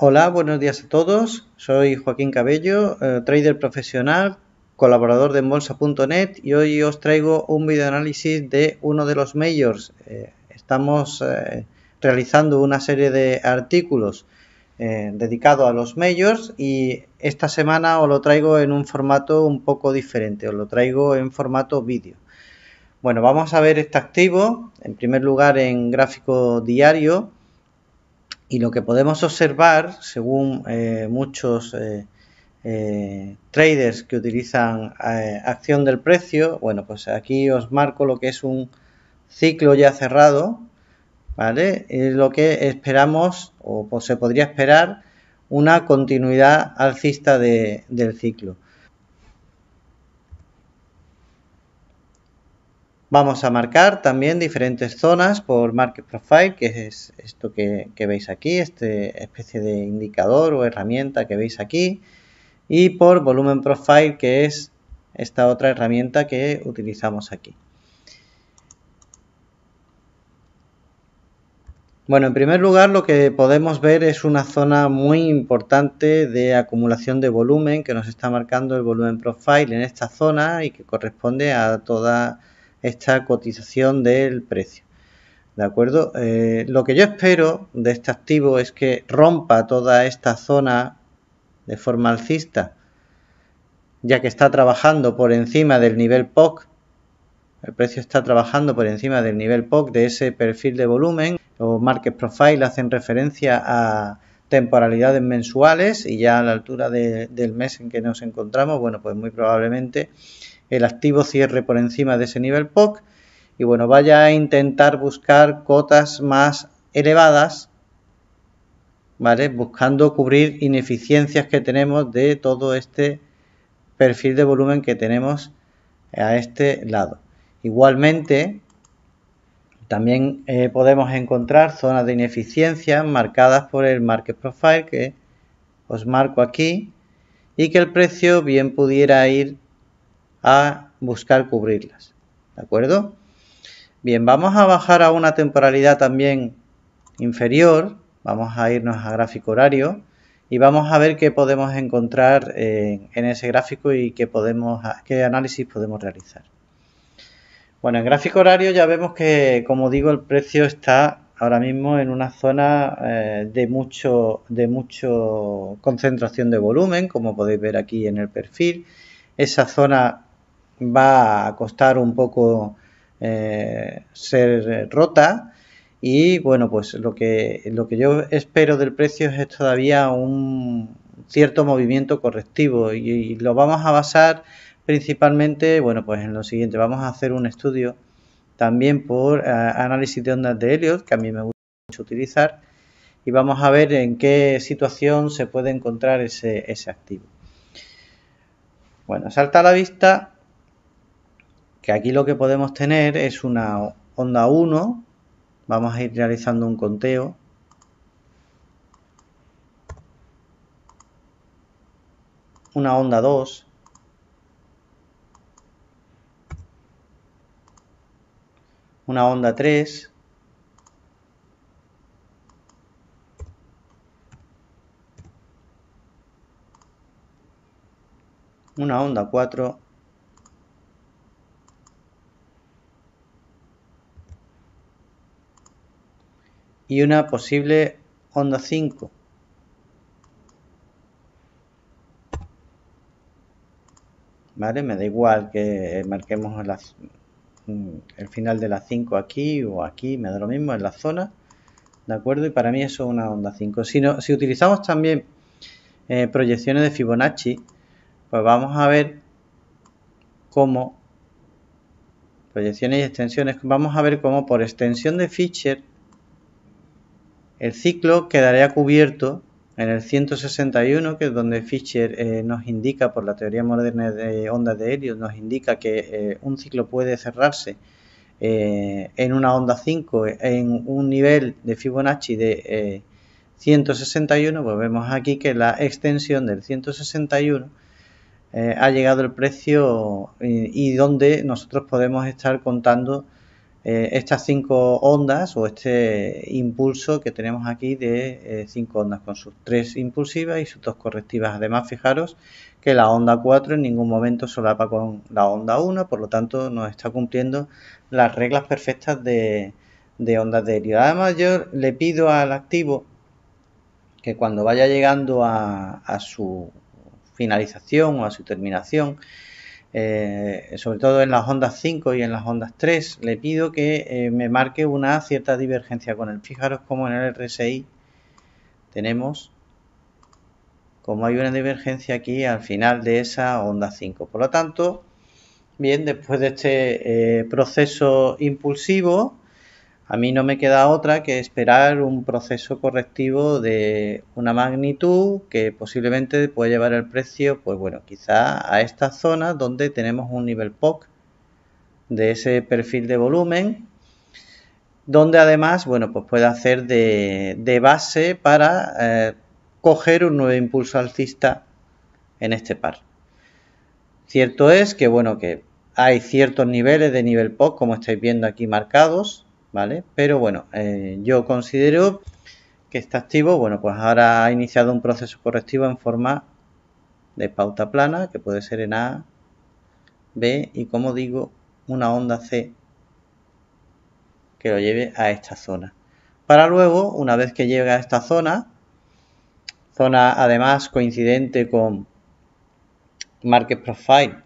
Hola, buenos días a todos. Soy Joaquín Cabello, eh, trader profesional, colaborador de bolsa.net y hoy os traigo un videoanálisis de uno de los majors. Eh, estamos eh, realizando una serie de artículos dedicados a los majors y esta semana os lo traigo en un formato un poco diferente, os lo traigo en formato vídeo. Bueno, vamos a ver este activo, en primer lugar en gráfico diario. Y lo que podemos observar, según eh, muchos eh, eh, traders que utilizan acción del precio, bueno, pues aquí os marco lo que es un ciclo ya cerrado, ¿vale? Es lo que esperamos o pues se podría esperar una continuidad alcista del ciclo. Vamos a marcar también diferentes zonas por Market Profile, que es esto que, veis aquí, esta especie de indicador o herramienta que veis aquí, y por Volumen Profile, que es esta otra herramienta que utilizamos aquí. Bueno, en primer lugar lo que podemos ver es una zona muy importante de acumulación de volumen que nos está marcando el volumen profile en esta zona y que corresponde a toda esta cotización del precio. ¿De acuerdo? Eh, lo que yo espero de este activo es que rompa toda esta zona de forma alcista, ya que está trabajando por encima del nivel POC. El precio está trabajando por encima del nivel POC de ese perfil de volumen. Los market profile hacen referencia a temporalidades mensuales y ya a la altura del mes en que nos encontramos, bueno, pues muy probablemente el activo cierre por encima de ese nivel POC y bueno, vaya a intentar buscar cotas más elevadas, ¿vale? Buscando cubrir ineficiencias que tenemos de todo este perfil de volumen que tenemos a este lado. Igualmente, también eh, podemos encontrar zonas de ineficiencia marcadas por el Market Profile que os marco aquí y que el precio bien pudiera ir a buscar cubrirlas. ¿De acuerdo? Bien, vamos a bajar a una temporalidad también inferior. Vamos a irnos a gráfico horario y vamos a ver qué podemos encontrar en, ese gráfico y qué, podemos, qué análisis podemos realizar. Bueno, en gráfico horario ya vemos que, como digo, el precio está ahora mismo en una zona eh, de mucho de mucho concentración de volumen, como podéis ver aquí en el perfil. Esa zona va a costar un poco eh, ser rota y bueno pues lo que lo que yo espero del precio es todavía un cierto movimiento correctivo y, lo vamos a basar principalmente bueno pues en lo siguiente vamos a hacer un estudio también por eh, análisis de ondas de Helios que a mí me gusta mucho utilizar y vamos a ver en qué situación se puede encontrar ese, ese activo bueno salta a la vista aquí lo que podemos tener es una onda 1, vamos a ir realizando un conteo. Una onda 2. Una onda 3. Una onda 4. y una posible onda 5. ¿Vale? Me da igual que marquemos mm, el final de la 5 aquí o aquí, me da lo mismo en la zona. ¿De acuerdo? Y para mí eso es una onda 5. Si, si utilizamos también eh, proyecciones de Fibonacci, pues vamos a ver cómo proyecciones y extensiones, vamos a ver cómo por extensión de feature el ciclo quedaría cubierto en el 161, que es donde Fischer eh, nos indica, por la teoría moderna de ondas de Helios, nos indica que eh, un ciclo puede cerrarse eh, en una onda 5 en un nivel de Fibonacci de 161, pues vemos aquí que la extensión del 161 ha llegado el precio y donde nosotros podemos estar contando eh, estas cinco ondas o este impulso que tenemos aquí de eh, cinco ondas con sus tres impulsivas y sus dos correctivas. Además, fijaros que la onda 4 en ningún momento solapa con la onda 1, por lo tanto nos está cumpliendo las reglas perfectas de, ondas de derivada Además, yo le pido al activo que cuando vaya llegando a, a su finalización o a su terminación, eh, sobre todo en las ondas 5 y en las ondas 3, le pido que eh, me marque una cierta divergencia con él. Fijaros como en el RSI tenemos como hay una divergencia aquí al final de esa onda 5. Por lo tanto, bien, después de este eh, proceso impulsivo, a mí no me queda otra que esperar un proceso correctivo de una magnitud que posiblemente puede llevar el precio, pues bueno, quizá a esta zona donde tenemos un nivel POC de ese perfil de volumen, donde además, bueno, pues puede hacer de, base para eh, coger un nuevo impulso alcista en este par. Cierto es que, bueno, que hay ciertos niveles de nivel POC, como estáis viendo aquí marcados, ¿vale? Pero bueno, eh, yo considero que está activo, bueno, pues ahora ha iniciado un proceso correctivo en forma de pauta plana, que puede ser en A, B y como digo, una onda C que lo lleve a esta zona. Para luego, una vez que llega a esta zona, zona además coincidente con Market Profile,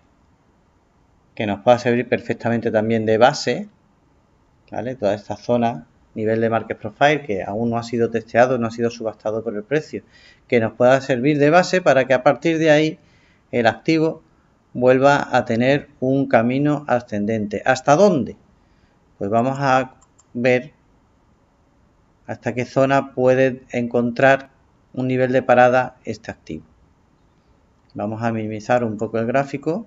que nos pueda servir perfectamente también de base, Toda esta zona, nivel de market profile, que aún no ha sido testeado, no ha sido subastado por el precio, que nos pueda servir de base para que a partir de ahí el activo vuelva a tener un camino ascendente. ¿Hasta dónde? Pues vamos a ver hasta qué zona puede encontrar un nivel de parada este activo. Vamos a minimizar un poco el gráfico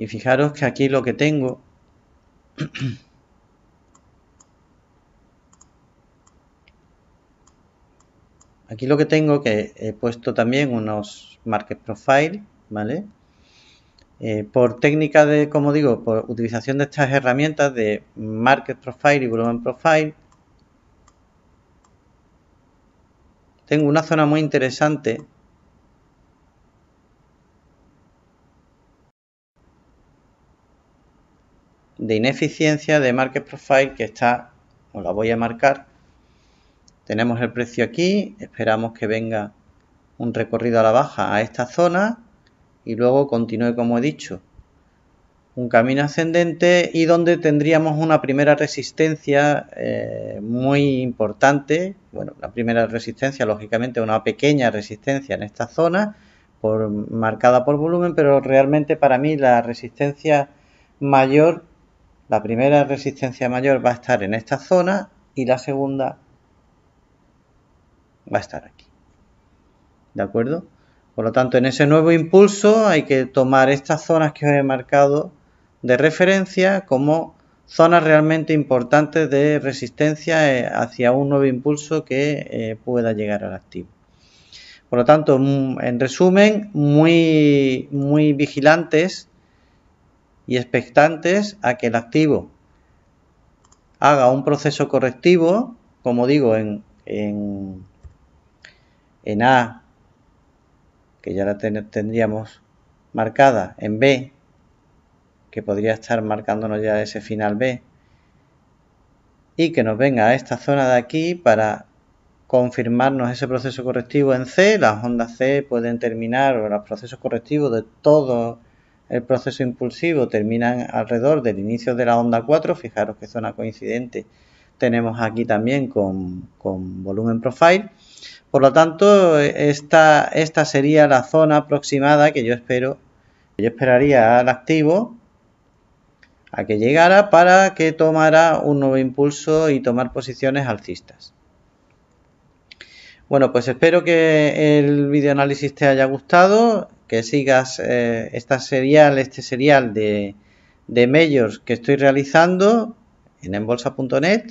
Y fijaros que aquí lo que tengo aquí lo que tengo que he puesto también unos market profile, ¿vale? Eh, por técnica de, como digo, por utilización de estas herramientas de market profile y volumen profile, tengo una zona muy interesante de ineficiencia de Market Profile que está, os la voy a marcar. Tenemos el precio aquí, esperamos que venga un recorrido a la baja a esta zona y luego continúe como he dicho un camino ascendente y donde tendríamos una primera resistencia eh, muy importante, bueno, la primera resistencia lógicamente una pequeña resistencia en esta zona, por, marcada por volumen, pero realmente para mí la resistencia mayor la primera resistencia mayor va a estar en esta zona y la segunda va a estar aquí. ¿De acuerdo? Por lo tanto, en ese nuevo impulso hay que tomar estas zonas que os he marcado de referencia como zonas realmente importantes de resistencia eh, hacia un nuevo impulso que eh, pueda llegar al activo. Por lo tanto, mm, en resumen, muy, muy vigilantes y expectantes a que el activo haga un proceso correctivo, como digo, en, en, A, que ya la tendríamos marcada, en B, que podría estar marcándonos ya ese final B, y que nos venga a esta zona de aquí para confirmarnos ese proceso correctivo en C. Las ondas C pueden terminar, los procesos correctivos de todo el proceso impulsivo terminan alrededor del inicio de la onda 4, fijaros que zona coincidente tenemos aquí también con, volumen profile. Por lo tanto, esta, esta, sería la zona aproximada que yo espero, yo esperaría al activo a que llegara para que tomara un nuevo impulso y tomar posiciones alcistas. Bueno, pues espero que el videoanálisis te haya gustado que sigas eh, esta serial, este serial de, de que estoy realizando en embolsa.net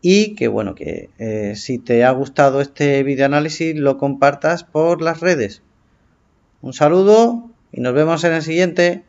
y que bueno, que eh, si te ha gustado este videoanálisis lo compartas por las redes. Un saludo y nos vemos en el siguiente.